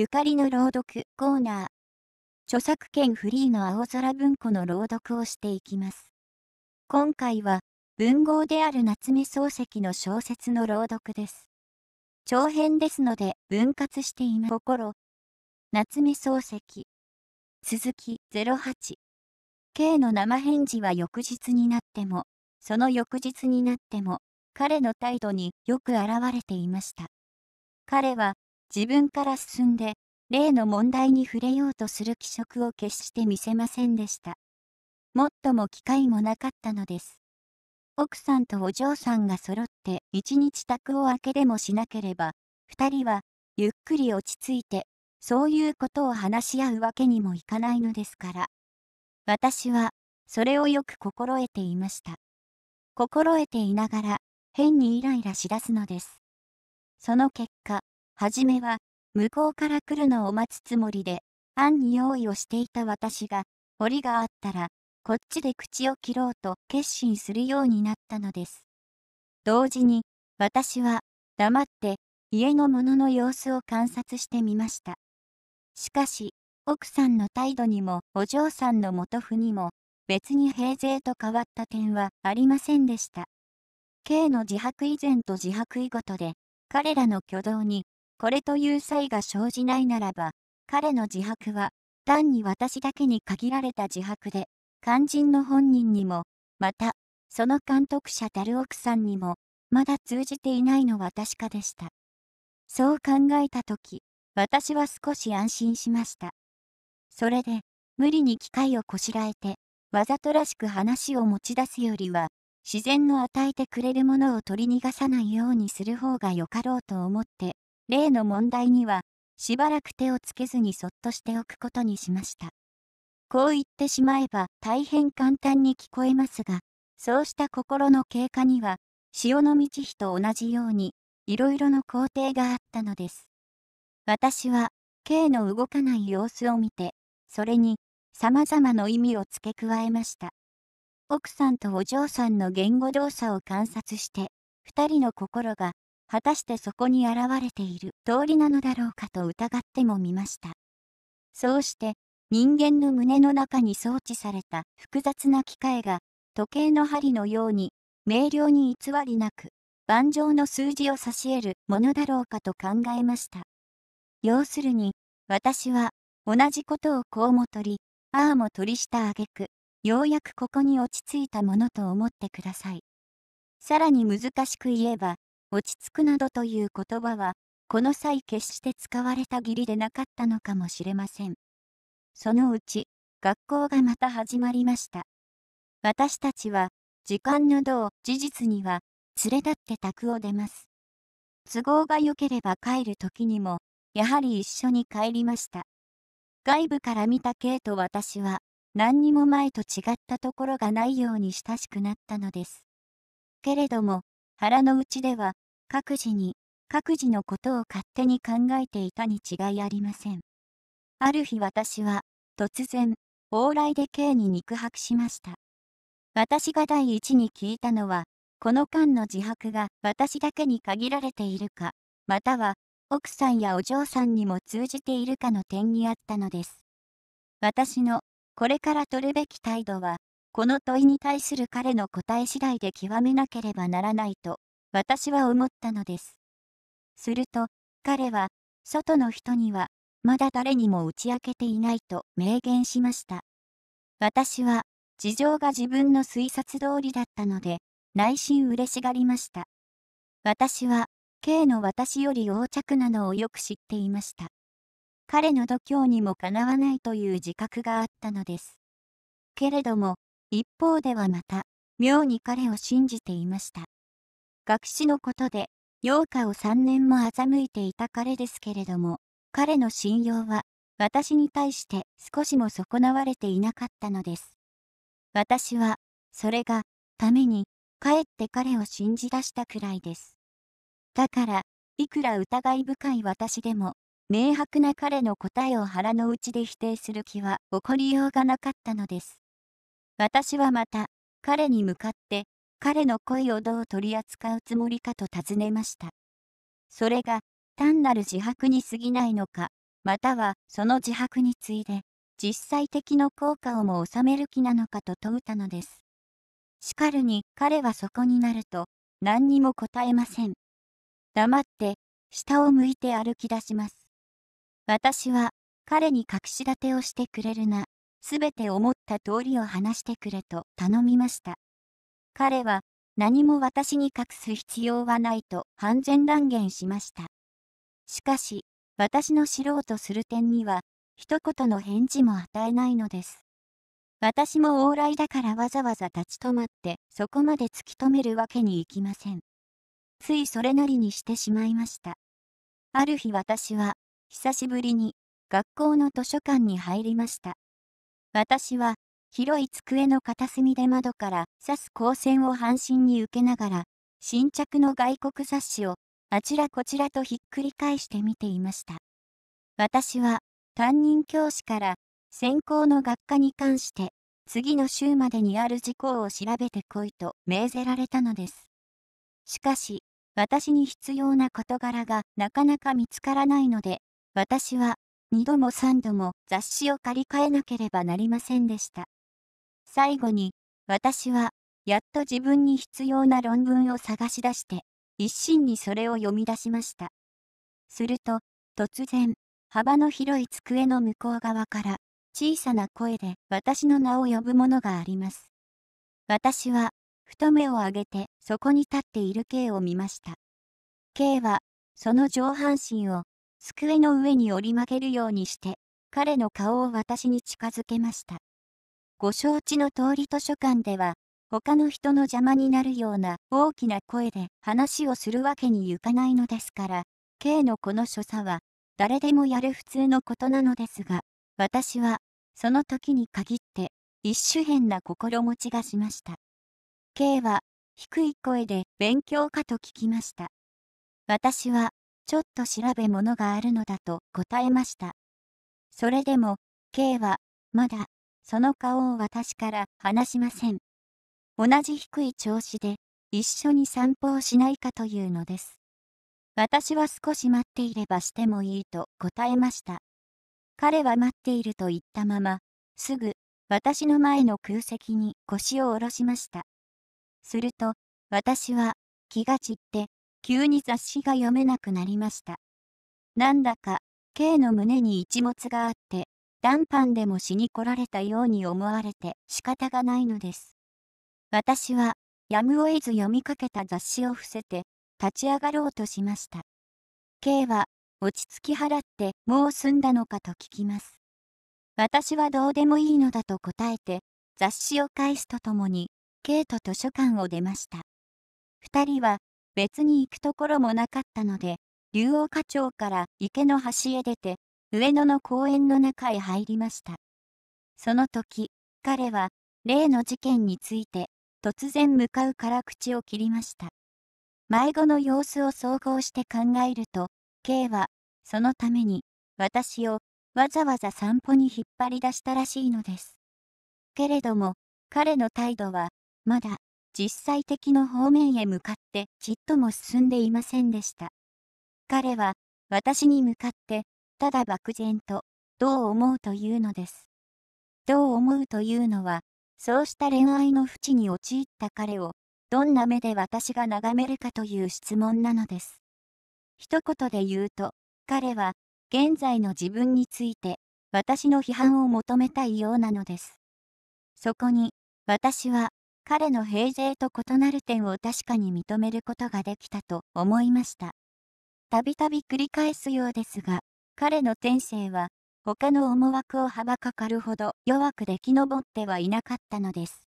ゆかりの朗読コーナー。著作権フリーの青空文庫の朗読をしていきます。今回は、文豪である夏目漱石の小説の朗読です。長編ですので、分割しています。心。夏目漱石。鈴木08。K の生返事は翌日になっても、その翌日になっても、彼の態度によく現れていました。彼は自分から進んで、例の問題に触れようとする気色を決して見せませんでした。もっとも機会もなかったのです。奥さんとお嬢さんが揃って一日宅を開けでもしなければ、二人はゆっくり落ち着いて、そういうことを話し合うわけにもいかないのですから。私は、それをよく心得ていました。心得ていながら、変にイライラしだすのです。その結果、はじめは、向こうから来るのを待つつもりで、案に用意をしていた私が、折があったら、こっちで口を切ろうと決心するようになったのです。同時に、私は、黙って、家の者の様子を観察してみました。しかし、奥さんの態度にも、お嬢さんの元夫にも、別に平勢と変わった点はありませんでした。K の自白以前と自白以後とで、彼らの挙動にこれという差が生じないならば、彼の自白は、単に私だけに限られた自白で、肝心の本人にも、また、その監督者たる奥さんにも、まだ通じていないのは確かでした。そう考えたとき、私は少し安心しました。それで、無理に機会をこしらえて、わざとらしく話を持ち出すよりは、自然の与えてくれるものを取り逃がさないようにする方がよかろうと思って、例の問題には、しばらく手をつけずにそっとしておくことにしました。こう言ってしまえば大変簡単に聞こえますが、そうした心の経過には、潮の満ち日と同じように、いろいろの工程があったのです。私は、K の動かない様子を見て、それに、様々な意味を付け加えました。奥さんとお嬢さんの言語動作を観察して、二人の心が果たしてそこに現れている通りなのだろうかと疑ってもみました。そうして人間の胸の中に装置された複雑な機械が時計の針のように明瞭に偽りなく盤上の数字を差し得るものだろうかと考えました。要するに私は同じことをこうも取りああも取りした挙句ようやくここに落ち着いたものと思ってください。さらに難しく言えば落ち着くなどという言葉は、この際決して使われた義理でなかったのかもしれません。そのうち、学校がまた始まりました。私たちは、時間のどう事実には、連れ立って宅を出ます。都合が良ければ帰る時にも、やはり一緒に帰りました。外部から見た K と私は、何にも前と違ったところがないように親しくなったのです。けれども、腹の内では、各自に、各自のことを勝手に考えていたに違いありません。ある日私は、突然、往来で K に肉薄しました。私が第一に聞いたのは、この間の自白が私だけに限られているか、または、奥さんやお嬢さんにも通じているかの点にあったのです。私の、これから取るべき態度は、この問いに対する彼の答え次第で極めなければならないと、私は思ったのです。すると、彼は、外の人には、まだ誰にも打ち明けていないと明言しました。私は、事情が自分の推察通りだったので、内心嬉しがりました。私は、K の私より横着なのをよく知っていました。彼の度胸にもかなわないという自覚があったのです。けれども、一方ではまた、妙に彼を信じていました。学士のことで、妖怪を3年も欺いていた彼ですけれども、彼の信用は、私に対して少しも損なわれていなかったのです。私は、それが、ために、かえって彼を信じ出したくらいです。だから、いくら疑い深い私でも、明白な彼の答えを腹の内で否定する気は起こりようがなかったのです。私はまた、彼に向かって、彼の恋をどう取り扱うつもりかと尋ねました。それが、単なる自白に過ぎないのか、またはその自白に次いで、実際的の効果をも収める気なのかと問うたのです。しかるに彼はそこになると、何にも答えません。黙って、下を向いて歩き出します。私は、彼に隠し立てをしてくれるな、すべて思った通りを話してくれと頼みました。彼は、何も私に隠す必要はないと完全断言しました。しかし、私の知ろうとする点には、一言の返事も与えないのです。私も往来だからわざわざ立ち止まって、そこまで突き止めるわけにいきません。ついそれなりにしてしまいました。ある日私は、久しぶりに、学校の図書館に入りました。私は、広い机の片隅で窓から刺す光線を半身に受けながら、新着の外国雑誌をあちらこちらとひっくり返して見ていました。私は、担任教師から、専攻の学科に関して、次の週までにある事項を調べてこいと命ぜられたのです。しかし、私に必要な事柄がなかなか見つからないので、私は2度も3度も雑誌を借り換えなければなりませんでした。最後に、私は、やっと自分に必要な論文を探し出して、一心にそれを読み出しました。すると、突然、幅の広い机の向こう側から、小さな声で私の名を呼ぶものがあります。私は、ふと目を上げて、そこに立っている K を見ました。K は、その上半身を机の上に折り曲げるようにして、彼の顔を私に近づけました。ご承知の通り図書館では、他の人の邪魔になるような大きな声で話をするわけにいかないのですから、K のこの所作は、誰でもやる普通のことなのですが、私は、その時に限って、一種変な心持ちがしました。K は、低い声で勉強かと聞きました。私は、ちょっと調べ物があるのだと答えました。それでも、K は、まだ、その顔を私から離しません。同じ低い調子で、一緒に散歩をしないかというのです。私は少し待っていればしてもいいと答えました。彼は待っていると言ったまま、すぐ、私の前の空席に腰を下ろしました。すると、私は、気が散って、急に雑誌が読めなくなりました。なんだか、K の胸に一物があって、談判でもしに来られたように思われて仕方がないのです。私は、やむを得ず読みかけた雑誌を伏せて、立ち上がろうとしました。K は、落ち着き払ってもう済んだのかと聞きます。私はどうでもいいのだと答えて、雑誌を返すとともに、K と図書館を出ました。二人は、別に行くところもなかったので、竜王課町から池の端へ出て、上野の公園の中へ入りました。その時、彼は、例の事件について、突然向かうから口を切りました。迷子の様子を総合して考えると、K は、そのために、私を、わざわざ散歩に引っ張り出したらしいのです。けれども、彼の態度は、まだ、実際的の方面へ向かっってちっとも進んでいませんでした。彼は、私に向かって、ただ漠然と、どう思うというのです。どう思うというのは、そうした恋愛の淵に陥った彼を、どんな目で私が眺めるかという質問なのです。一言で言うと、彼は、現在の自分について、私の批判を求めたいようなのです。そこに、私は、彼の平静と異なる点を確かに認めることができたと思いました。たびたび繰り返すようですが、彼の天性は他の思惑をはばかかるほど弱く出来上ってはいなかったのです。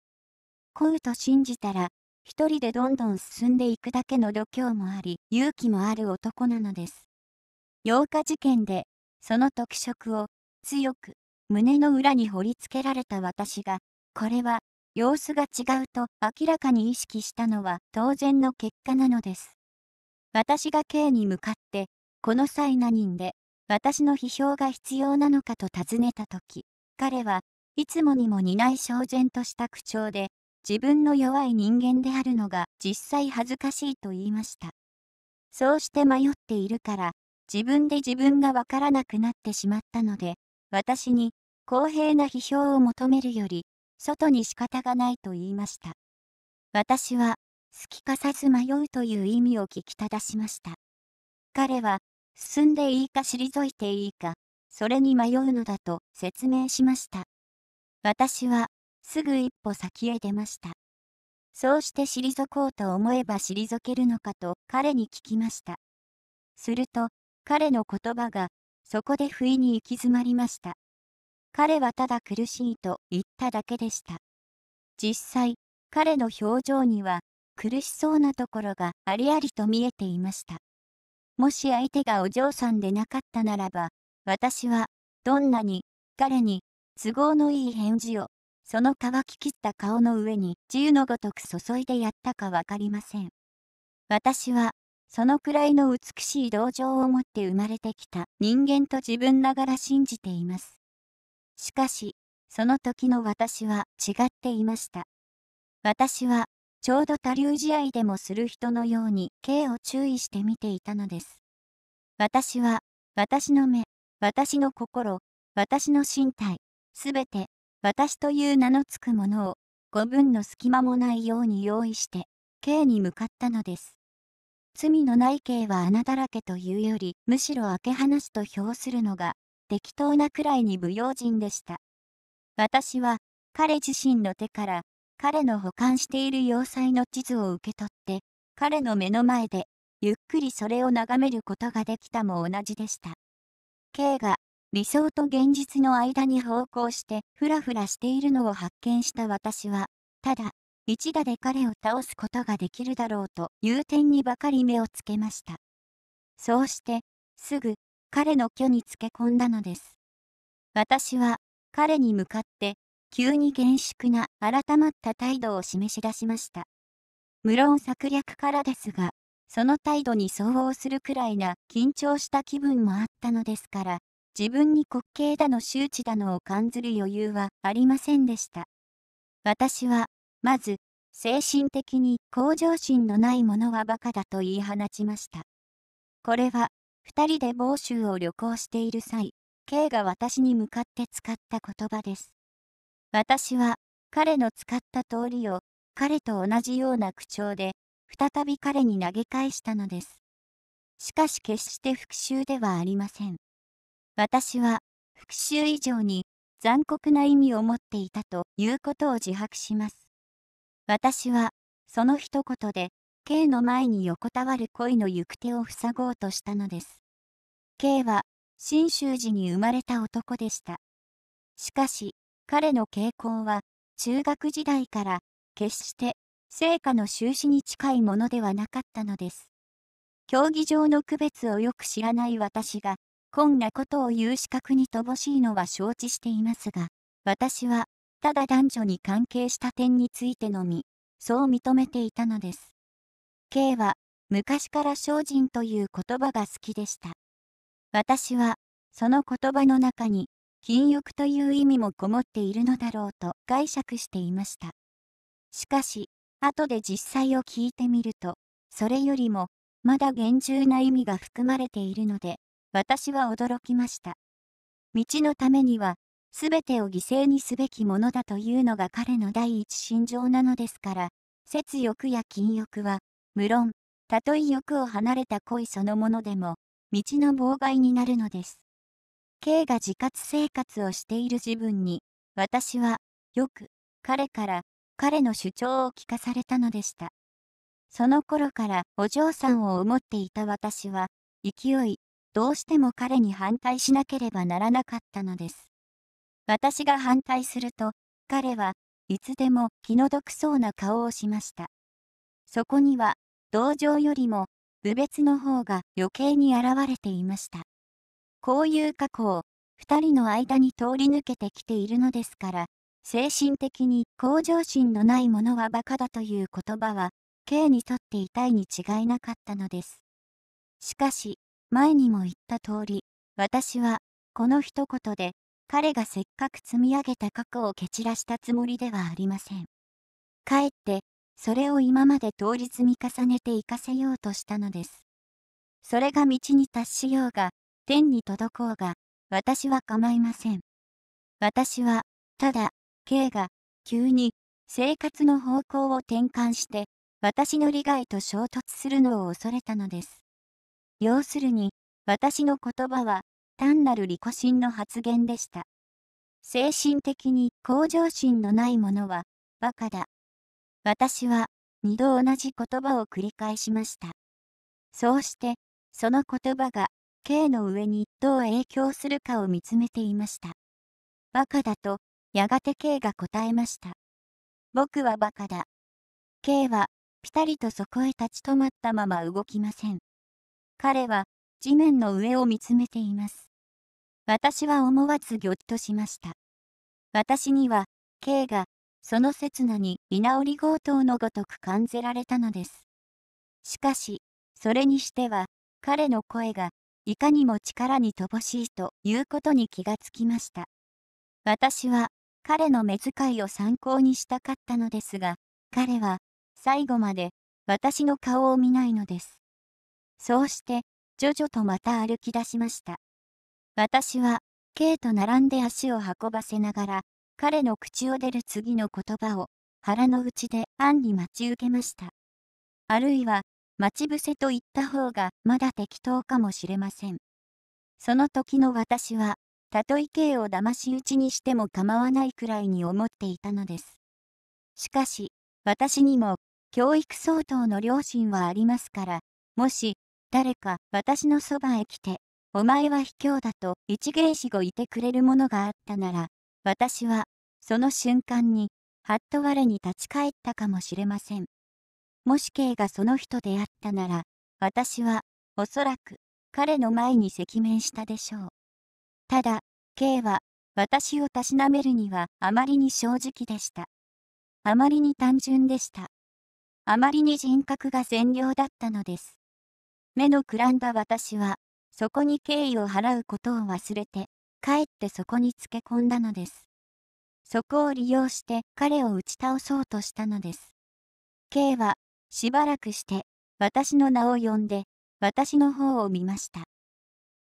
こうと信じたら、一人でどんどん進んでいくだけの度胸もあり、勇気もある男なのです。8日事件で、その特色を強く胸の裏に掘りつけられた私が、これは様子が違うと明らかに意識したのは当然の結果なのです。私が K に向かって、この際何人で、私の批評が必要なのかと尋ねた時、彼はいつもにも似ない焦然とした口調で、自分の弱い人間であるのが実際恥ずかしいと言いました。そうして迷っているから、自分で自分がわからなくなってしまったので、私に公平な批評を求めるより、外に仕方がないと言いました。私は、好きかさず迷うという意味を聞きただしました。彼は、進んでいいか退いていいか、それに迷うのだと説明しました。私は、すぐ一歩先へ出ました。そうして退こうと思えば退けるのかと彼に聞きました。すると、彼の言葉が、そこで不意に行き詰まりました。彼はただ苦しいと言っただけでした。実際、彼の表情には苦しそうなところがありありと見えていました。もし相手がお嬢さんでなかったならば、私はどんなに彼に都合のいい返事をその乾ききった顔の上に自由のごとく注いでやったか分かりません。私はそのくらいの美しい同情を持って生まれてきた人間と自分ながら信じています。しかし、その時の私は違っていました。私は、ちょうど他流試合でもする人のように K を注意して見ていたのです。私は、私の目、私の心、私の身体、すべて、私という名のつくものを、五分の隙間もないように用意して、K に向かったのです。罪のない刑は穴だらけというより、むしろ開け放すと評するのが、適当なくらいに不用心でした。私は、彼自身の手から、彼の保管している要塞の地図を受け取って、彼の目の前で、ゆっくりそれを眺めることができたも同じでした。K が、理想と現実の間に方向してふらふらしているのを発見した私は、ただ、一打で彼を倒すことができるだろうという点にばかり目をつけました。そうして、すぐ、彼の虚につけ込んだのです。私は彼に向かって急に厳粛な改まった態度を示し出しました。無論策略からですが、その態度に相応するくらいな緊張した気分もあったのですから、自分に滑稽だの周知だのを感ずる余裕はありませんでした。私は、まず、精神的に向上心のないものは馬鹿だと言い放ちました。これは、人で房州を旅行している際、K が私に向かって使った言葉です。私は、彼の使った通りを、彼と同じような口調で、再び彼に投げ返したのです。しかし決して復讐ではありません。私は、復讐以上に、残酷な意味を持っていたということを自白します。私は、その一言で、K の前に横たわる恋の行く手を塞ごうとしたのです。K は、新州寺に生まれた男でした。しかし、彼の傾向は、中学時代から、決して成果の収支に近いものではなかったのです。競技場の区別をよく知らない私が、こんなことを言う資格に乏しいのは承知していますが、私は、ただ男女に関係した点についてのみ、そう認めていたのです。K は、昔から精進という言葉が好きでした。私は、その言葉の中に、禁欲という意味もこもっているのだろうと解釈していました。しかし、後で実際を聞いてみると、それよりも、まだ厳重な意味が含まれているので、私は驚きました。道のためには、すべてを犠牲にすべきものだというのが彼の第一心情なのですから、節欲や禁欲は、無論、たとえ欲を離れた恋そのものでも、道の妨害になるのです。K が自活生活をしている自分に、私は、よく、彼から、彼の主張を聞かされたのでした。その頃からお嬢さんを思っていた私は、勢い、どうしても彼に反対しなければならなかったのです。私が反対すると、彼はいつでも気の毒そうな顔をしました。そこには、同情よりも部別の方が余計に現れていました。こういう過去を、二人の間に通り抜けてきているのですから、精神的に向上心のないものは馬鹿だという言葉は、K にとって痛いに違いなかったのです。しかし、前にも言った通り、私は、この一言で、彼がせっかく積み上げた過去を蹴散らしたつもりではありません。かえって、それを今まで当日見重ねて活かせようとしたのです。それが道に達しようが、天に届こうが、私は構いません。私は、ただ、K が、急に、生活の方向を転換して、私の利害と衝突するのを恐れたのです。要するに、私の言葉は、単なる利己心の発言でした。精神的に向上心のないものは、バカだ。私は二度同じ言葉を繰り返しました。そうして、その言葉が K の上にどう影響するかを見つめていました。バカだと、やがて K が答えました。僕はバカだ。K は、ぴたりとそこへ立ち止まったまま動きません。彼は、地面の上を見つめています。私は思わずぎょっとしました。私には、K が、その刹那に居直り強盗のごとく感じられたのです。しかし、それにしては、彼の声が、いかにも力に乏しいということに気がつきました。私は、彼の目遣いを参考にしたかったのですが、彼は、最後まで、私の顔を見ないのです。そうして、徐々とまた歩き出しました。私は、K と並んで足を運ばせながら、彼の口を出る次の言葉を腹の内で暗に待ち受けました。あるいは待ち伏せと言った方がまだ適当かもしれません。その時の私は、たとえ K を騙し討ちにしても構わないくらいに思っていたのです。しかし、私にも教育相当の良心はありますから、もし誰か私のそばへ来て、お前は卑怯だと一芸士ごいてくれるものがあったなら、私は、その瞬間に、はっと我に立ち返ったかもしれません。もし K がその人であったなら、私は、おそらく、彼の前に赤面したでしょう。ただ、K は、私をたしなめるにはあまりに正直でした。あまりに単純でした。あまりに人格が善良だったのです。目のくらんだ私は、そこに敬意を払うことを忘れて、かえってそこにつけ込んだのです。そこを利用して彼を打ち倒そうとしたのです。K は、しばらくして、私の名を呼んで、私の方を見ました。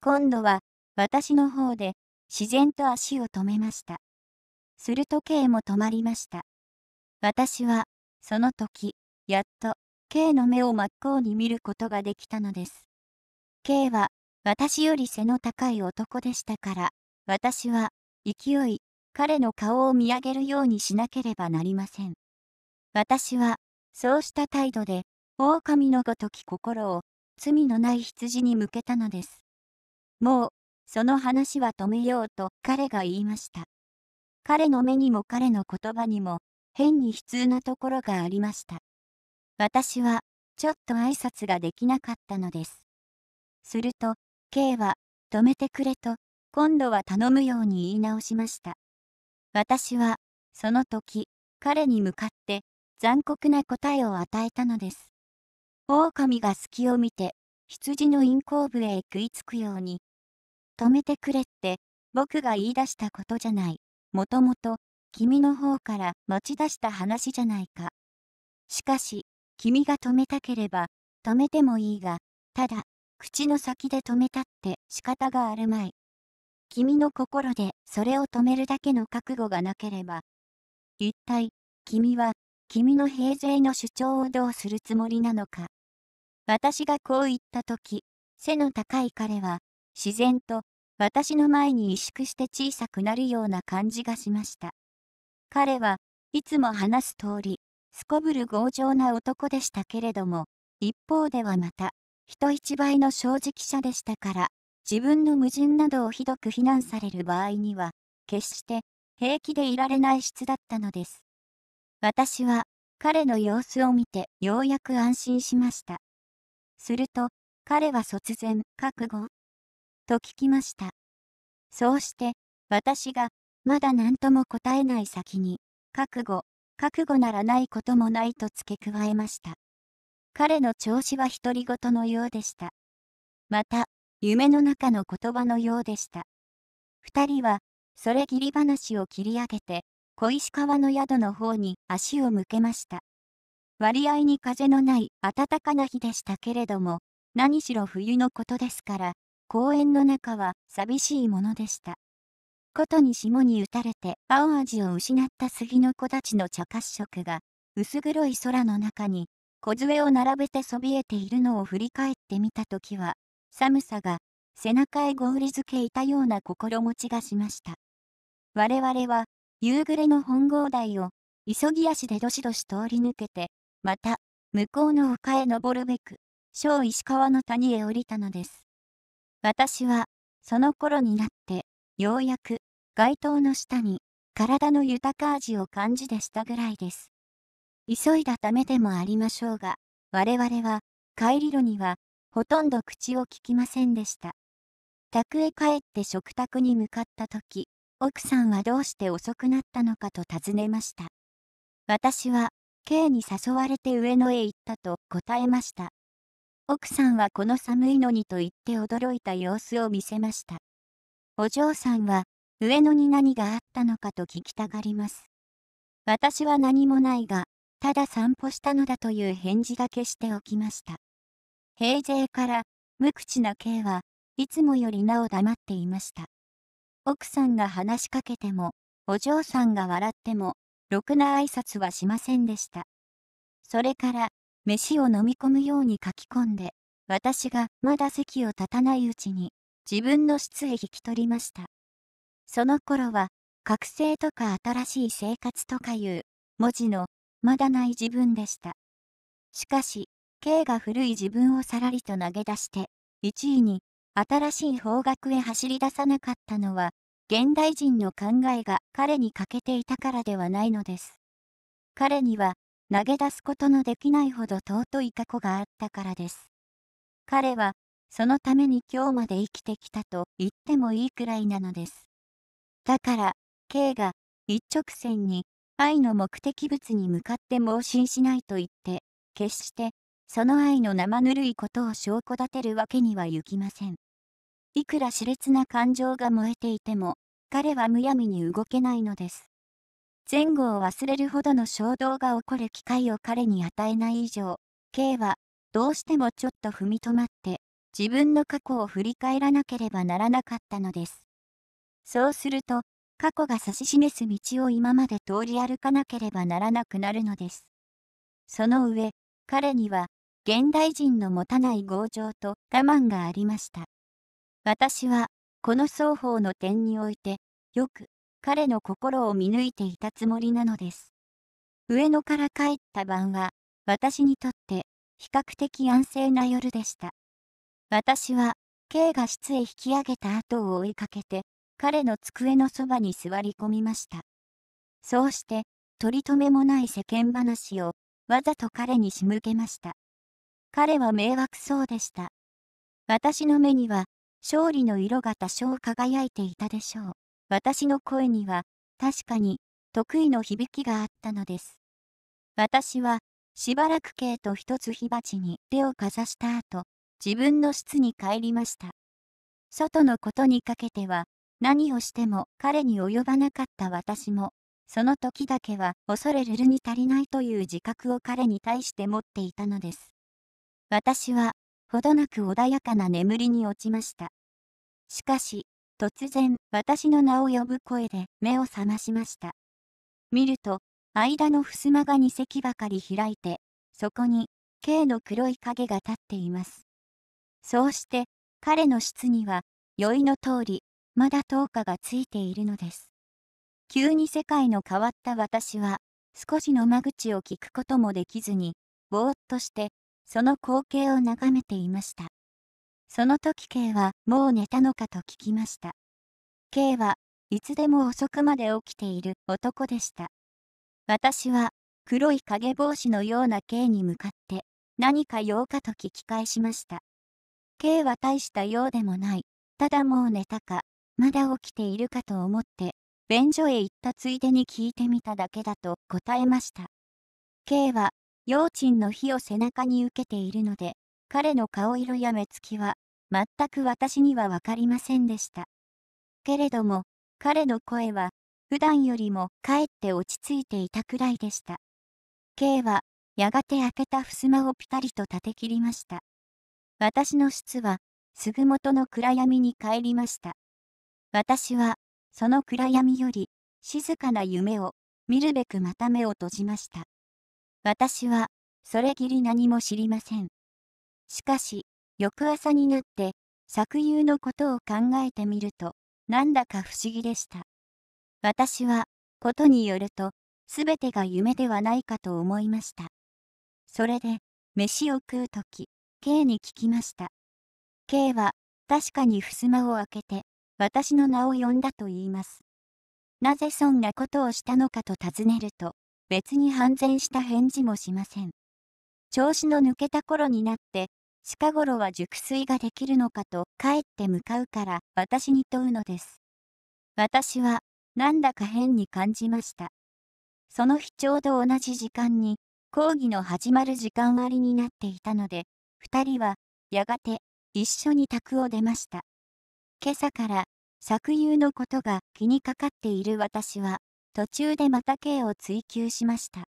今度は、私の方で、自然と足を止めました。すると K も止まりました。私は、その時、やっと、K の目を真っ向に見ることができたのです。K は、私より背の高い男でしたから、私は、勢い、彼の顔を見上げるようにしなければなりません。私は、そうした態度で、狼のごとき心を、罪のない羊に向けたのです。もう、その話は止めようと彼が言いました。彼の目にも彼の言葉にも、変に悲痛なところがありました。私は、ちょっと挨拶ができなかったのです。すると、K は、止めてくれと今度は頼むように言い直しました。私は、その時、彼に向かって、残酷な答えを与えたのです。狼が隙を見て、羊の陰行部へ食いつくように、止めてくれって、僕が言い出したことじゃない。もともと、君の方から持ち出した話じゃないか。しかし、君が止めたければ、止めてもいいが、ただ、口の先で止めたって仕方があるまい。君の心でそれを止めるだけの覚悟がなければ、一体、君は、君の平税の主張をどうするつもりなのか。私がこう言ったとき、背の高い彼は、自然と、私の前に萎縮して小さくなるような感じがしました。彼はいつも話す通り、すこぶる強情な男でしたけれども、一方ではまた、人一倍の正直者でしたから、自分の矛盾などをひどく非難される場合には、決して平気でいられない質だったのです。私は彼の様子を見てようやく安心しました。すると彼は突然覚悟と聞きました。そうして私がまだ何とも答えない先に覚悟、覚悟ならないこともないと付け加えました。彼の調子は独り言のようでした。また夢の中の言葉のようでした。二人は、それぎり話を切り上げて、小石川の宿の方に足を向けました。割合に風のない暖かな日でしたけれども、何しろ冬のことですから、公園の中は寂しいものでした。ことに霜に打たれて青味を失った杉の子たちの茶褐色が、薄黒い空の中に、小杖を並べてそびえているのを振り返ってみたときは、寒さが背中へ氷づけいたような心持ちがしました。我々は夕暮れの本郷台を急ぎ足でどしどし通り抜けて、また向こうの丘へ登るべく、小石川の谷へ降りたのです。私はその頃になってようやく街灯の下に体の豊か味を感じでしたぐらいです。急いだためでもありましょうが、我々は帰り路にはほとんど口をききませんでした。宅へ帰って食卓に向かった時、奥さんはどうして遅くなったのかと尋ねました。私は、K に誘われて上野へ行ったと答えました。奥さんはこの寒いのにと言って驚いた様子を見せました。お嬢さんは、上野に何があったのかと聞きたがります。私は何もないが、ただ散歩したのだという返事だけしておきました。平勢から無口な K はいつもよりなお黙っていました。奥さんが話しかけても、お嬢さんが笑っても、ろくな挨拶はしませんでした。それから、飯を飲み込むように書き込んで、私がまだ席を立たないうちに、自分の室へ引き取りました。その頃は、覚醒とか新しい生活とかいう、文字の、まだない自分でした。しかし、K が古い自分をさらりと投げ出して、1位に、新しい方角へ走り出さなかったのは、現代人の考えが彼に欠けていたからではないのです。彼には、投げ出すことのできないほど尊い過去があったからです。彼は、そのために今日まで生きてきたと言ってもいいくらいなのです。だから、K が一直線に愛の目的物に向かって盲信しないと言って、決してその愛の生ぬるいことを証拠立てるわけにはいきません。いくら熾烈な感情が燃えていても、彼はむやみに動けないのです。前後を忘れるほどの衝動が起こる機会を彼に与えない以上、K は、どうしてもちょっと踏みとまって、自分の過去を振り返らなければならなかったのです。そうすると、過去が指し示す道を今まで通り歩かなければならなくなるのです。その上、彼には、現代人の持たない強情と我慢がありました。私は、この双方の点において、よく、彼の心を見抜いていたつもりなのです。上野から帰った晩は、私にとって、比較的安静な夜でした。私は、K が室へ引き上げた後を追いかけて、彼の机のそばに座り込みました。そうして、取り留めもない世間話を、わざと彼に仕向けました。彼は迷惑そうでした。私の目には、勝利の色が多少輝いていたでしょう。私の声には、確かに、得意の響きがあったのです。私は、しばらく K と一つ火鉢に手をかざした後、自分の室に帰りました。外のことにかけては、何をしても彼に及ばなかった私も、その時だけは恐れるるに足りないという自覚を彼に対して持っていたのです。私は、ほどなく穏やかな眠りに落ちました。しかし、突然、私の名を呼ぶ声で目を覚ましました。見ると、間の襖が2席ばかり開いて、そこに、K の黒い影が立っています。そうして、彼の室には、酔いの通り、まだ灯火がついているのです。急に世界の変わった私は、少しの間口を聞くこともできずに、ぼーっとして、その光景を眺めていました。その時 K はもう寝たのかと聞きました。K はいつでも遅くまで起きている男でした。私は黒い影帽子のような K に向かって何か用かと聞き返しました。K は大した用でもない。ただもう寝たか、まだ起きているかと思って、便所へ行ったついでに聞いてみただけだと答えました。K は幼園の火を背中に受けているので、彼の顔色や目つきは、全く私にはわかりませんでした。けれども、彼の声は、普段よりもかえって落ち着いていたくらいでした。K は、やがて開けた襖をピタリと立て切りました。私の室は、すぐ元の暗闇に帰りました。私は、その暗闇より、静かな夢を、見るべくまた目を閉じました。私は、それぎり何も知りません。しかし、翌朝になって、作友のことを考えてみると、なんだか不思議でした。私は、ことによると、すべてが夢ではないかと思いました。それで、飯を食うとき、K に聞きました。K は、確かに襖を開けて、私の名を呼んだと言います。なぜそんなことをしたのかと尋ねると、別に反然した返事もしません。調子の抜けた頃になって、近頃は熟睡ができるのかと帰って向かうから私に問うのです。私は、なんだか変に感じました。その日ちょうど同じ時間に、講義の始まる時間割になっていたので、二人は、やがて、一緒に宅を出ました。今朝から、作友のことが気にかかっている私は、途中でまた K を追求しました。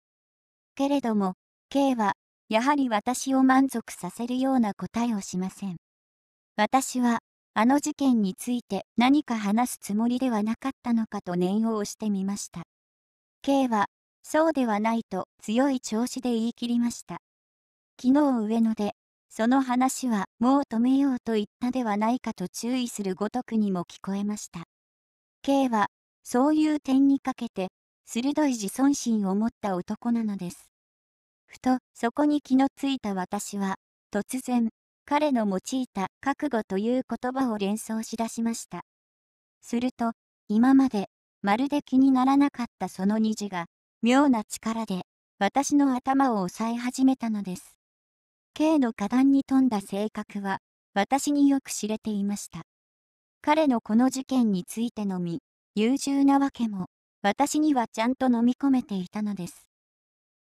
けれども、K は、やはり私を満足させるような答えをしません。私は、あの事件について何か話すつもりではなかったのかと念を押してみました。K は、そうではないと強い調子で言い切りました。昨日上野で、その話はもう止めようと言ったではないかと注意するごとくにも聞こえました。K は、そういう点にかけて、鋭い自尊心を持った男なのです。ふと、そこに気のついた私は、突然、彼の用いた覚悟という言葉を連想しだしました。すると、今まで、まるで気にならなかったその虹が、妙な力で、私の頭を押さえ始めたのです。K の果断に富んだ性格は、私によく知れていました。彼のこの事件についてのみ、優柔なわけも、私にはちゃんと飲み込めていたのです。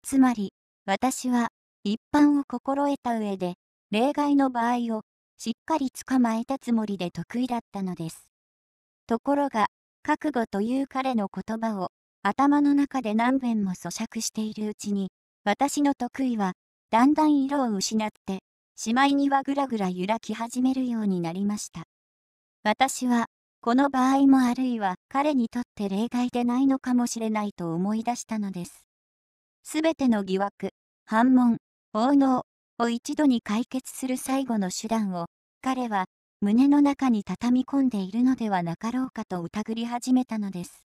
つまり、私は、一般を心得た上で、例外の場合を、しっかり捕まえたつもりで得意だったのです。ところが、覚悟という彼の言葉を、頭の中で何遍も咀嚼しているうちに、私の得意は、だんだん色を失って、しまいにはぐらぐら揺らき始めるようになりました。私は、この場合もあるいは彼にとって例外でないのかもしれないと思い出したのです。すべての疑惑、反問、奉納を一度に解決する最後の手段を、彼は胸の中に畳み込んでいるのではなかろうかと疑り始めたのです。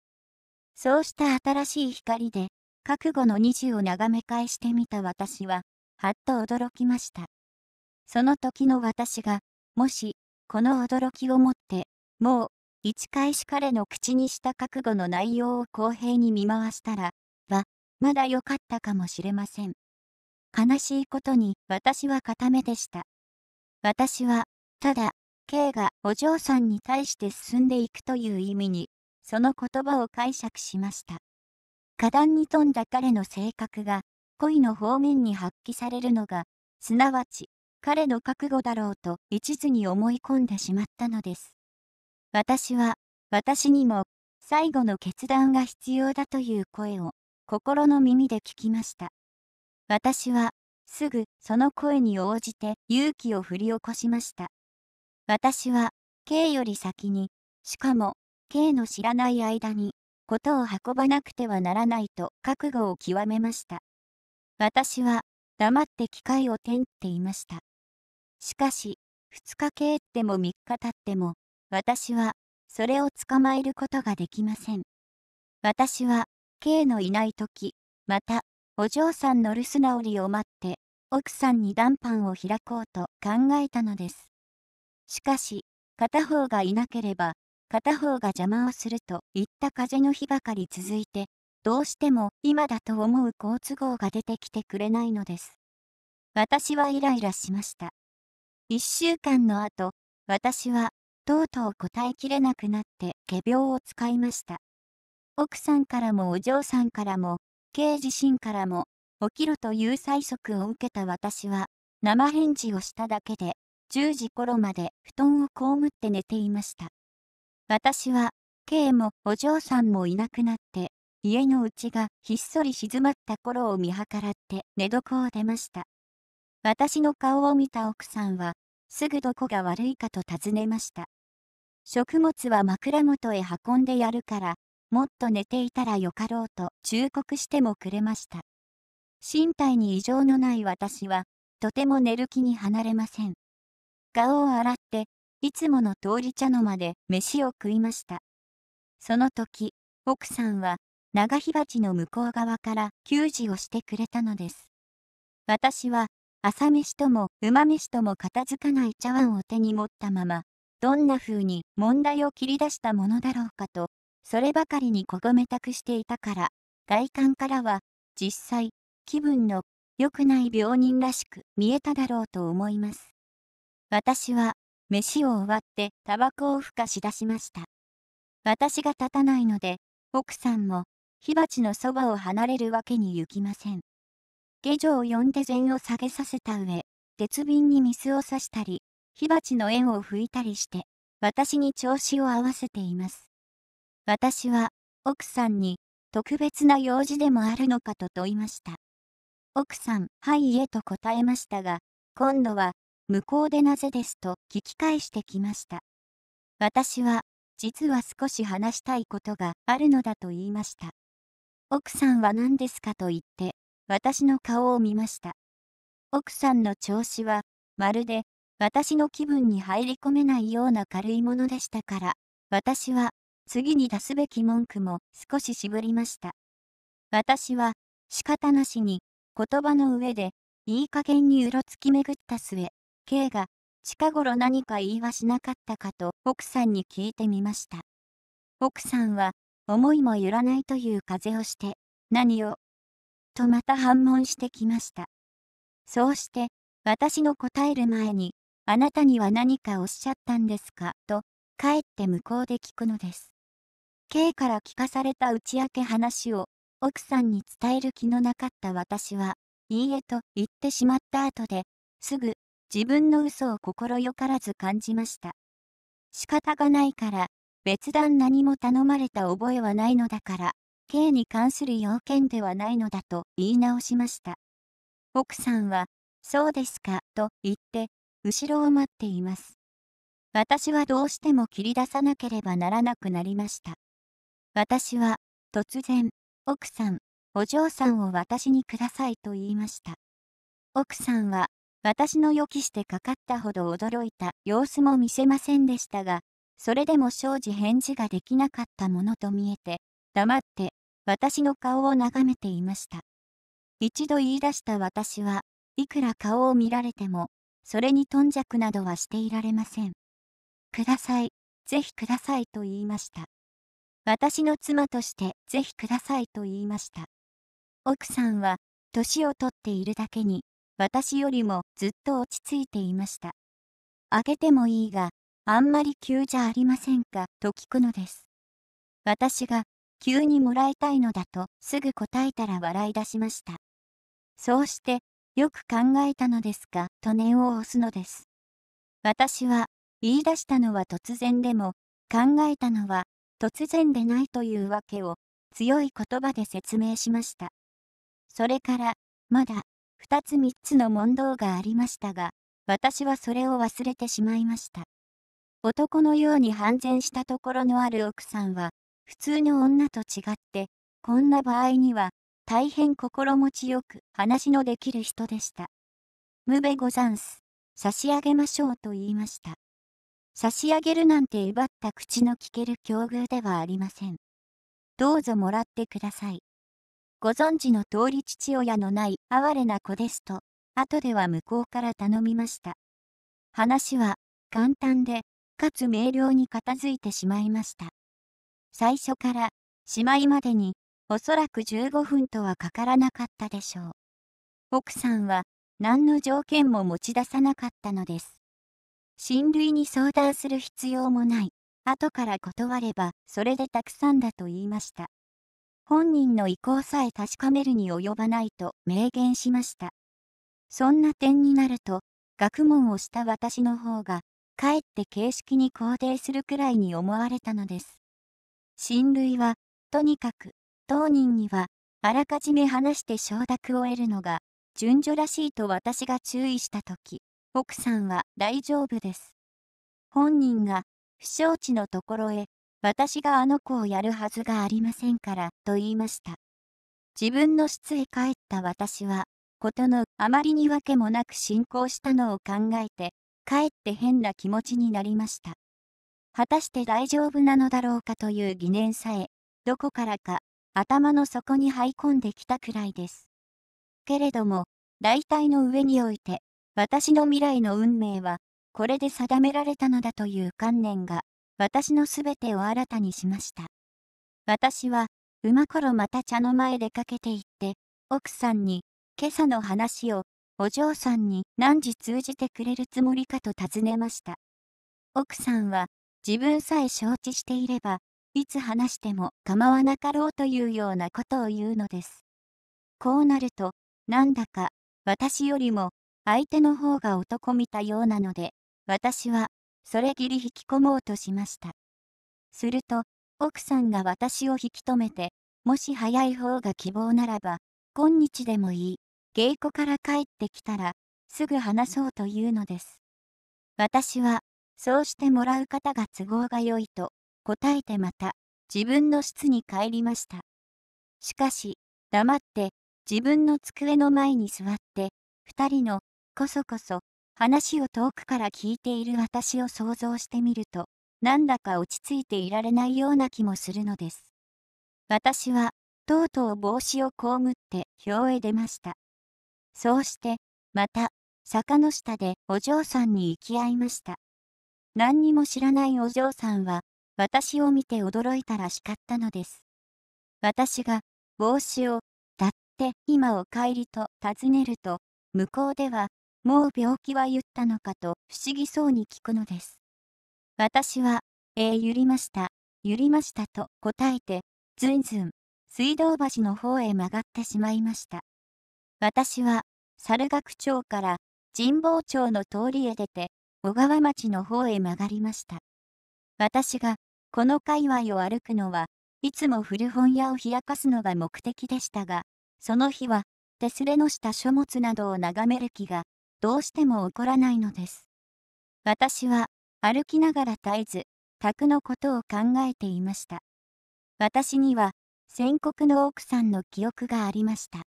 そうした新しい光で、覚悟の虹を眺め返してみた私は、はっと驚きました。その時の私が、もし、この驚きをもって、もう、一開始彼の口にした覚悟の内容を公平に見回したら、は、まだ良かったかもしれません。悲しいことに私は固めでした。私は、ただ、K がお嬢さんに対して進んでいくという意味に、その言葉を解釈しました。果断に富んだ彼の性格が、恋の方面に発揮されるのが、すなわち、彼の覚悟だろうと一途に思い込んでしまったのです。私は、私にも、最後の決断が必要だという声を、心の耳で聞きました。私は、すぐ、その声に応じて勇気を振り起こしました。私は、K より先に、しかも、K の知らない間に、ことを運ばなくてはならないと覚悟を極めました。私は、黙って機会を転っていました。しかし、二日経っても三日経っても、私は、それを捕まえることができません。私は、K のいない時、また、お嬢さんの留守直りを待って、奥さんに談判を開こうと考えたのです。しかし、片方がいなければ、片方が邪魔をするといった風の日ばかり続いて、どうしても今だと思う好都合が出てきてくれないのです。私はイライラしました。一週間の後、私はとうとう答えきれなくなって仮病を使いました。奥さんからもお嬢さんからも、K 自身からも、起きろという催促を受けた私は、生返事をしただけで、10時頃まで布団をこむって寝ていました。私は、K もお嬢さんもいなくなって、家のうちがひっそり静まった頃を見計らって寝床を出ました。私の顔を見た奥さんは、すぐどこが悪いかと尋ねました。食物は枕元へ運んでやるから、もっと寝ていたらよかろうと忠告してもくれました。身体に異常のない私は、とても寝る気に離れません。顔を洗って、いつもの通り茶の間で飯を食いました。その時、奥さんは、長火鉢の向こう側から給仕をしてくれたのです。私は、朝飯とも馬飯とも片付かない茶碗を手に持ったまま、どんな風に問題を切り出したものだろうかと、そればかりにこごめたくしていたから、外観からは、実際、気分の良くない病人らしく見えただろうと思います。私は、飯を終わってタバコをふかし出しました。私が立たないので、奥さんも火鉢のそばを離れるわけに行きません。下女を呼んで膳を下げさせた上、鉄瓶に水を差したり、火鉢の縁を拭いたりして、私に調子を合わせています。私は、奥さんに、特別な用事でもあるのかと問いました。奥さん、はい、えと答えましたが、今度は、向こうでなぜですと聞き返してきました。私は、実は少し話したいことがあるのだと言いました。奥さんは何ですかと言って、私の顔を見ました。奥さんの調子は、まるで、私の気分に入り込めないような軽いものでしたから、私は、次に出すべき文句も少し渋りました。私は、仕方なしに、言葉の上で、いい加減にうろつきめぐった末、K が、近頃何か言いはしなかったかと奥さんに聞いてみました。奥さんは、思いもよらないという風をして、何をとまた反問してきました。そうして、私の答える前に、あなたには何かおっしゃったんですかと、帰って向こうで聞くのです。K から聞かされた打ち明け話を、奥さんに伝える気のなかった私は、いいえと言ってしまった後で、すぐ、自分の嘘を心よからず感じました。仕方がないから、別段何も頼まれた覚えはないのだから、刑に関する要件ではないのだと言い直しました。奥さんは、そうですか、と言って、後ろを待っています。私はどうしても切り出さなければならなくなりました。私は、突然、奥さん、お嬢さんを私にくださいと言いました。奥さんは、私の予期してかかったほど驚いた様子も見せませんでしたが、それでも生じ返事ができなかったものと見えて、黙って私の顔を眺めていました。一度言い出した私はいくら顔を見られても、それに頓着などはしていられません。ください、ぜひくださいと言いました。私の妻としてぜひくださいと言いました。奥さんは、年をとっているだけに、私よりもずっと落ち着いていました。あげてもいいが、あんまり急じゃありませんかと聞くのです。私が急にもらいたいのだとすぐ答えたら笑い出しました。そうして、よく考えたのですか、と念を押すのです。私は、言い出したのは突然でも、考えたのは、突然でないというわけを、強い言葉で説明しました。それから、まだ、二つ三つの問答がありましたが、私はそれを忘れてしまいました。男のように判然したところのある奥さんは、普通の女と違って、こんな場合には、大変心持ちよく話のできる人でした。無べござんす。差し上げましょうと言いました。差し上げるなんて威張った口の聞ける境遇ではありません。どうぞもらってください。ご存知の通り父親のない哀れな子ですと、後では向こうから頼みました。話は簡単で、かつ明瞭に片付いてしまいました。最初からしまいまでにおそらく15分とはかからなかったでしょう。奥さんは何の条件も持ち出さなかったのです。親類に相談する必要もない。後から断ればそれでたくさんだと言いました。本人の意向さえ確かめるに及ばないと明言しました。そんな点になると、学問をした私の方が、かえって形式に肯定するくらいに思われたのです。親類は、とにかく、当人には、あらかじめ話して承諾を得るのが、順序らしいと私が注意したとき、奥さんは大丈夫です。本人が、不承知のところへ、私があの子をやるはずがありませんから、と言いました。自分の室へ帰った私は、ことのあまりにわけもなく進行したのを考えて、かえって変な気持ちになりました。果たして大丈夫なのだろうかという疑念さえ、どこからか頭の底に這い込んできたくらいです。けれども、大体の上において、私の未来の運命は、これで定められたのだという観念が、私のすべてを新たにしました。私は、馬頃また茶の前出かけて行って、奥さんに、今朝の話を、お嬢さんに何時通じてくれるつもりかと尋ねました。奥さんは、自分さえ承知していれば、いつ話しても構わなかろうというようなことを言うのです。こうなると、なんだか、私よりも、相手の方が男見たようなので、私は、それぎり引き込もうとしました。すると、奥さんが私を引き止めて、もし早い方が希望ならば、今日でもいい、稽古から帰ってきたら、すぐ話そうというのです。私は、そうしてもらう方が都合が良いと答えてまた自分の室に帰りました。しかし、黙って自分の机の前に座って、二人のこそこそ話を遠くから聞いている私を想像してみると、なんだか落ち着いていられないような気もするのです。私は、とうとう帽子をこうむって表へ出ました。そうして、また、坂の下でお嬢さんに行き合いました。何にも知らないお嬢さんは、私を見て驚いたら叱ったのです。私が、帽子を、立って、今お帰りと尋ねると、向こうでは、もう病気は言ったのかと不思議そうに聞くのです。私は、ええー、揺りました、揺りましたと答えて、ずんずん、水道橋の方へ曲がってしまいました。私は、猿楽町から神保町の通りへ出て、小川町の方へ曲がりました。私が、この界隈を歩くのは、いつも古本屋を冷やかすのが目的でしたが、その日は、手すれのした書物などを眺める気が、どうしても起こらないのです。私は、歩きながら絶えず、宅のことを考えていました。私には、戦国の奥さんの記憶がありました。